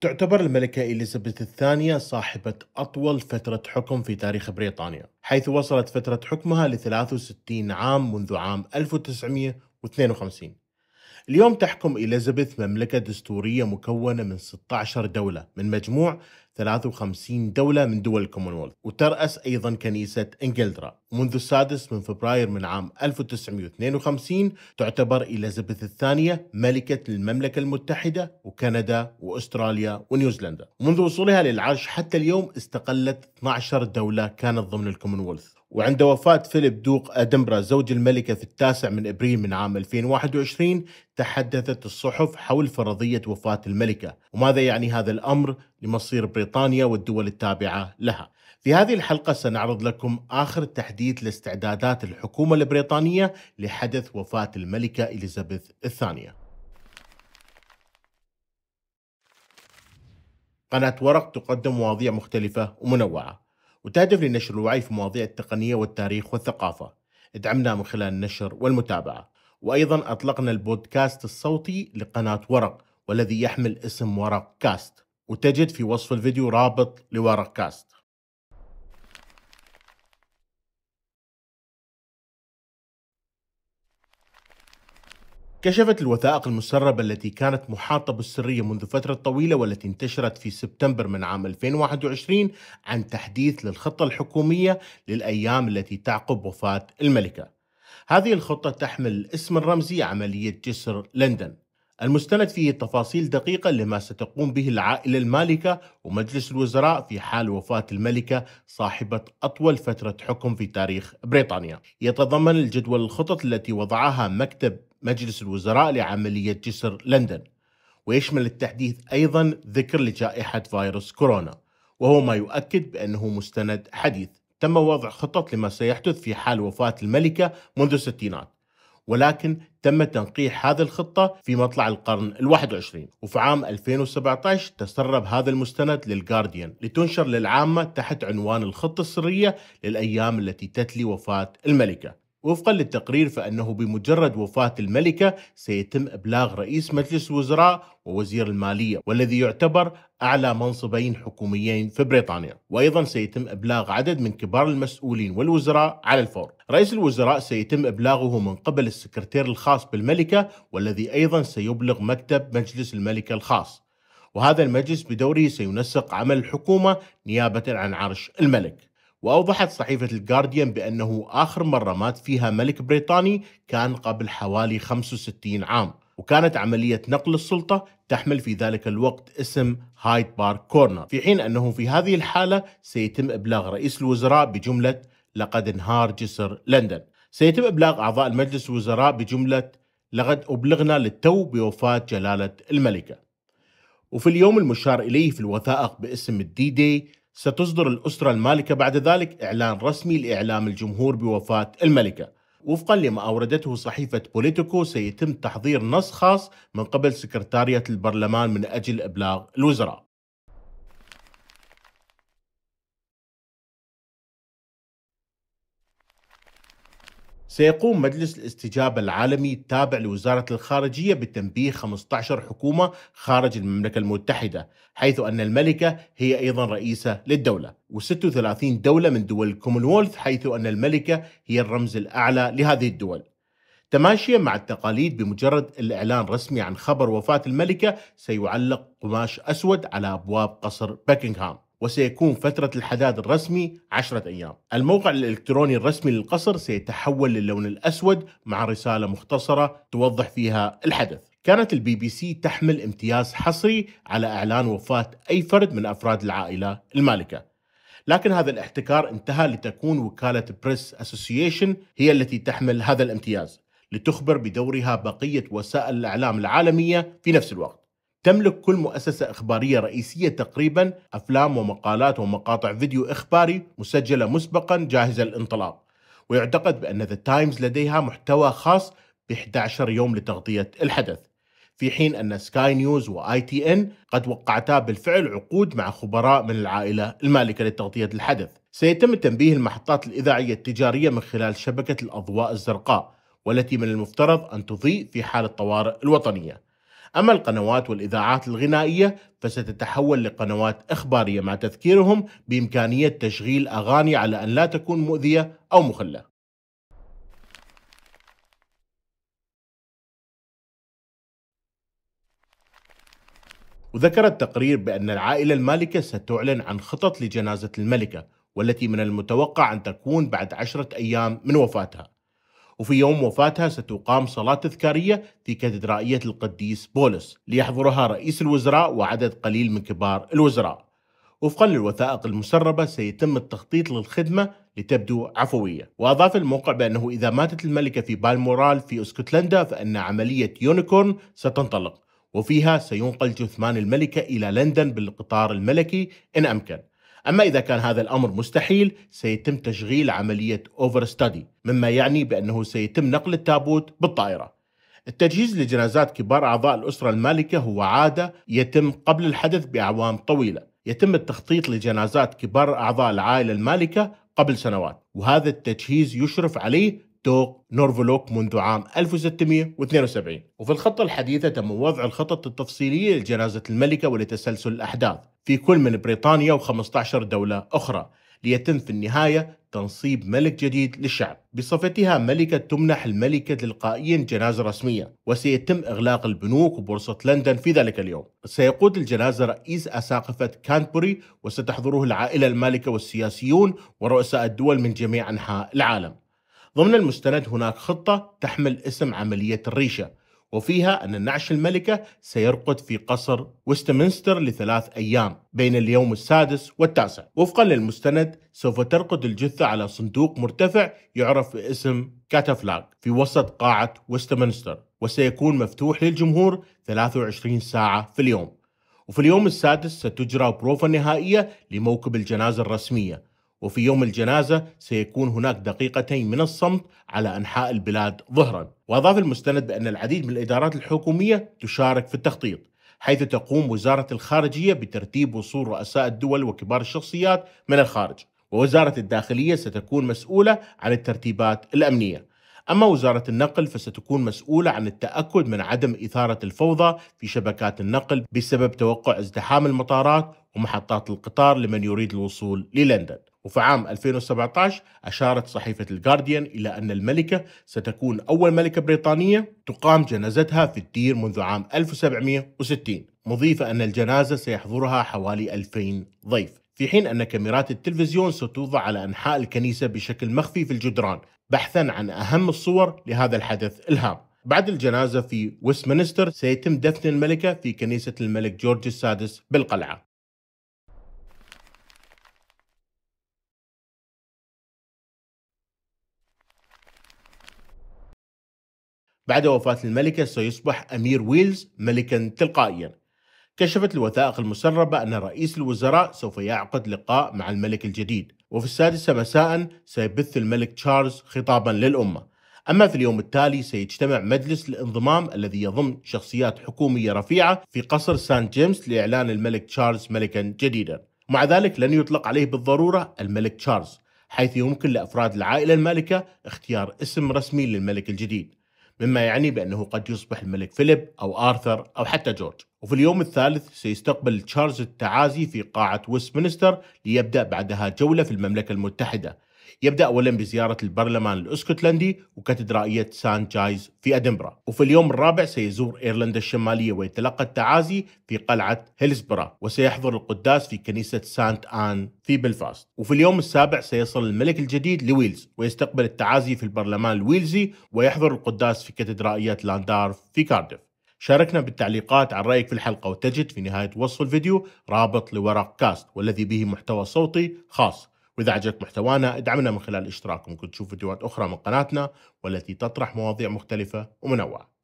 تعتبر الملكة إليزابيث الثانية صاحبة أطول فترة حكم في تاريخ بريطانيا حيث وصلت فترة حكمها ل 63 عام منذ عام 1952 اليوم تحكم إليزابيث مملكة دستورية مكونة من 16 دولة من مجموع 53 دولة من دول الكومنولث وترأس أيضا كنيسة إنجلترا ومنذ السادس من فبراير من عام 1952 تعتبر إليزابيث الثانية ملكة المملكة المتحدة وكندا وأستراليا ونيوزيلندا ومنذ وصولها للعرش حتى اليوم استقلت 12 دولة كانت ضمن الكومنولث وعند وفاة فيليب دوق أدنبرا زوج الملكة في التاسع من أبريل من عام 2021 تحدثت الصحف حول فرضية وفاة الملكة وماذا يعني هذا الأمر لمصير بريطانيا والدول التابعة لها في هذه الحلقة سنعرض لكم آخر تحديث لاستعدادات الحكومة البريطانية لحدث وفاة الملكة إليزابيث الثانية قناة ورق تقدم مواضيع مختلفة ومنوعة وتهدف لنشر الوعي في مواضيع التقنية والتاريخ والثقافة ادعمنا من خلال النشر والمتابعة وأيضا أطلقنا البودكاست الصوتي لقناة ورق والذي يحمل اسم ورق كاست وتجد في وصف الفيديو رابط لورق كاست كشفت الوثائق المسربة التي كانت محاطة بالسرية منذ فترة طويلة والتي انتشرت في سبتمبر من عام 2021 عن تحديث للخطة الحكومية للأيام التي تعقب وفاة الملكة. هذه الخطة تحمل الاسم الرمزي عملية جسر لندن المستند فيه تفاصيل دقيقة لما ستقوم به العائلة المالكة ومجلس الوزراء في حال وفاة الملكة صاحبة أطول فترة حكم في تاريخ بريطانيا يتضمن الجدول الخطط التي وضعها مكتب مجلس الوزراء لعملية جسر لندن ويشمل التحديث أيضا ذكر لجائحة فيروس كورونا وهو ما يؤكد بأنه مستند حديث تم وضع خطط لما سيحدث في حال وفاة الملكة منذ الستينات ولكن تم تنقيح هذه الخطة في مطلع القرن ال21 وفي عام 2017 تسرب هذا المستند للجارديان لتنشر للعامة تحت عنوان الخطة السرية للأيام التي تتلي وفاة الملكة وفقا للتقرير فأنه بمجرد وفاة الملكة سيتم إبلاغ رئيس مجلس الوزراء ووزير المالية والذي يعتبر أعلى منصبين حكوميين في بريطانيا وأيضا سيتم إبلاغ عدد من كبار المسؤولين والوزراء على الفور رئيس الوزراء سيتم إبلاغه من قبل السكرتير الخاص بالملكة والذي أيضا سيبلغ مكتب مجلس الملكة الخاص وهذا المجلس بدوره سينسق عمل الحكومة نيابة عن عرش الملك وأوضحت صحيفة الجارديان بأنه آخر مرة مات فيها ملك بريطاني كان قبل حوالي 65 عام وكانت عملية نقل السلطة تحمل في ذلك الوقت اسم هايد بارك كورنر في حين أنه في هذه الحالة سيتم إبلاغ رئيس الوزراء بجملة لقد انهار جسر لندن سيتم إبلاغ أعضاء المجلس الوزراء بجملة لقد أبلغنا للتو بوفاة جلالة الملكة وفي اليوم المشار إليه في الوثائق باسم الدي دي ستصدر الأسرة المالكة بعد ذلك إعلان رسمي لإعلام الجمهور بوفاة الملكة وفقا لما أوردته صحيفة بوليتيكو سيتم تحضير نص خاص من قبل سكرتارية البرلمان من أجل إبلاغ الوزراء سيقوم مجلس الاستجابة العالمي التابع لوزارة الخارجية بتنبيه 15 حكومة خارج المملكة المتحدة حيث أن الملكة هي أيضا رئيسة للدولة و36 دولة من دول الكومنولث حيث أن الملكة هي الرمز الأعلى لهذه الدول تماشيا مع التقاليد بمجرد الإعلان رسمي عن خبر وفاة الملكة سيعلق قماش أسود على أبواب قصر بكنغهام وسيكون فترة الحداد الرسمي عشرة أيام الموقع الإلكتروني الرسمي للقصر سيتحول للون الأسود مع رسالة مختصرة توضح فيها الحدث كانت البي بي سي تحمل امتياز حصري على إعلان وفاة أي فرد من أفراد العائلة المالكة لكن هذا الاحتكار انتهى لتكون وكالة بريس أسوسيشن هي التي تحمل هذا الامتياز لتخبر بدورها بقية وسائل الإعلام العالمية في نفس الوقت تملك كل مؤسسة إخبارية رئيسية تقريبا أفلام ومقالات ومقاطع فيديو إخباري مسجلة مسبقا جاهزة للانطلاق ويعتقد بأن ذا تايمز لديها محتوى خاص ب 11 يوم لتغطية الحدث في حين أن سكاي نيوز وآي تي إن قد وقعتا بالفعل عقود مع خبراء من العائلة المالكة لتغطية الحدث سيتم تنبيه المحطات الإذاعية التجارية من خلال شبكة الأضواء الزرقاء والتي من المفترض أن تضيء في حال الطوارئ الوطنية أما القنوات والإذاعات الغنائية فستتحول لقنوات إخبارية مع تذكيرهم بإمكانية تشغيل أغاني على أن لا تكون مؤذية أو مخلة وذكر التقرير بأن العائلة المالكة ستعلن عن خطط لجنازة الملكة والتي من المتوقع أن تكون بعد عشرة أيام من وفاتها وفي يوم وفاتها ستقام صلاة تذكارية في كاتدرائية القديس بولس ليحضرها رئيس الوزراء وعدد قليل من كبار الوزراء وفقا للوثائق المسربة سيتم التخطيط للخدمة لتبدو عفوية وأضاف الموقع بأنه إذا ماتت الملكة في بالمورال في اسكتلندا فإن عملية يونيكورن ستنطلق وفيها سينقل جثمان الملكة إلى لندن بالقطار الملكي إن أمكن أما إذا كان هذا الأمر مستحيل سيتم تشغيل عملية أوفر ستادي مما يعني بأنه سيتم نقل التابوت بالطائرة التجهيز لجنازات كبار أعضاء الأسرة المالكة هو عادة يتم قبل الحدث بأعوام طويلة يتم التخطيط لجنازات كبار أعضاء العائلة المالكة قبل سنوات وهذا التجهيز يشرف عليه دوق نورفلوك منذ عام 1672 وفي الخطة الحديثة تم وضع الخطط التفصيلية لجنازة الملكة ولتسلسل الأحداث في كل من بريطانيا و15 دولة أخرى ليتم في النهاية تنصيب ملك جديد للشعب بصفتها ملكة تمنح الملكة تلقائيا جنازة رسمية وسيتم إغلاق البنوك وبورصة لندن في ذلك اليوم سيقود الجنازة رئيس أساقفة كانبوري وستحضره العائلة المالكة والسياسيون ورؤساء الدول من جميع أنحاء العالم ضمن المستند هناك خطة تحمل اسم عملية الريشة وفيها أن النعش الملكة سيرقد في قصر وستمنستر لثلاث أيام بين اليوم السادس والتاسع وفقا للمستند سوف ترقد الجثة على صندوق مرتفع يعرف باسم كاتافلاغ في وسط قاعة وستمنستر وسيكون مفتوح للجمهور 23 ساعة في اليوم وفي اليوم السادس ستجرى بروفة نهائية لموكب الجنازة الرسمية وفي يوم الجنازة سيكون هناك دقيقتين من الصمت على أنحاء البلاد ظهرا وأضاف المستند بأن العديد من الإدارات الحكومية تشارك في التخطيط حيث تقوم وزارة الخارجية بترتيب وصول رؤساء الدول وكبار الشخصيات من الخارج ووزارة الداخلية ستكون مسؤولة عن الترتيبات الأمنية أما وزارة النقل فستكون مسؤولة عن التأكد من عدم إثارة الفوضى في شبكات النقل بسبب توقع ازدحام المطارات ومحطات القطار لمن يريد الوصول للندن وفي عام 2017 أشارت صحيفة الجارديان إلى أن الملكة ستكون أول ملكة بريطانية تقام جنازتها في الدير منذ عام 1760 مضيفة أن الجنازة سيحضرها حوالي 2000 ضيف في حين أن كاميرات التلفزيون ستوضع على أنحاء الكنيسة بشكل مخفي في الجدران بحثا عن أهم الصور لهذا الحدث الهام بعد الجنازة في ويستمنستر سيتم دفن الملكة في كنيسة الملك جورج السادس بالقلعة بعد وفاة الملكة سيصبح أمير ويلز ملكا تلقائيا كشفت الوثائق المسربة أن رئيس الوزراء سوف يعقد لقاء مع الملك الجديد وفي السادسة مساء سيبث الملك تشارلز خطابا للأمة أما في اليوم التالي سيجتمع مجلس الانضمام الذي يضم شخصيات حكومية رفيعة في قصر سان جيمس لإعلان الملك تشارلز ملكا جديدا مع ذلك لن يطلق عليه بالضرورة الملك تشارلز حيث يمكن لأفراد العائلة المالكة اختيار اسم رسمي للملك الجديد مما يعني بأنه قد يصبح الملك فيليب أو آرثر أو حتى جورج وفي اليوم الثالث سيستقبل تشارلز التعازي في قاعة ويستمنستر ليبدأ بعدها جولة في المملكة المتحدة يبدأ أولا بزيارة البرلمان الأسكتلندي وكاتدرائية سان جايز في أدنبرا وفي اليوم الرابع سيزور إيرلندا الشمالية ويتلقى التعازي في قلعة هيلسبرا وسيحضر القداس في كنيسة سانت آن في بلفاست وفي اليوم السابع سيصل الملك الجديد لويلز ويستقبل التعازي في البرلمان الويلزي ويحضر القداس في كاتدرائية لاندار في كاردف شاركنا بالتعليقات عن رأيك في الحلقة وتجد في نهاية وصف الفيديو رابط لورق كاست والذي به محتوى صوتي خاص وإذا عجبك محتوانا ادعمنا من خلال الاشتراك ممكن تشوف فيديوهات أخرى من قناتنا والتي تطرح مواضيع مختلفة ومنوعة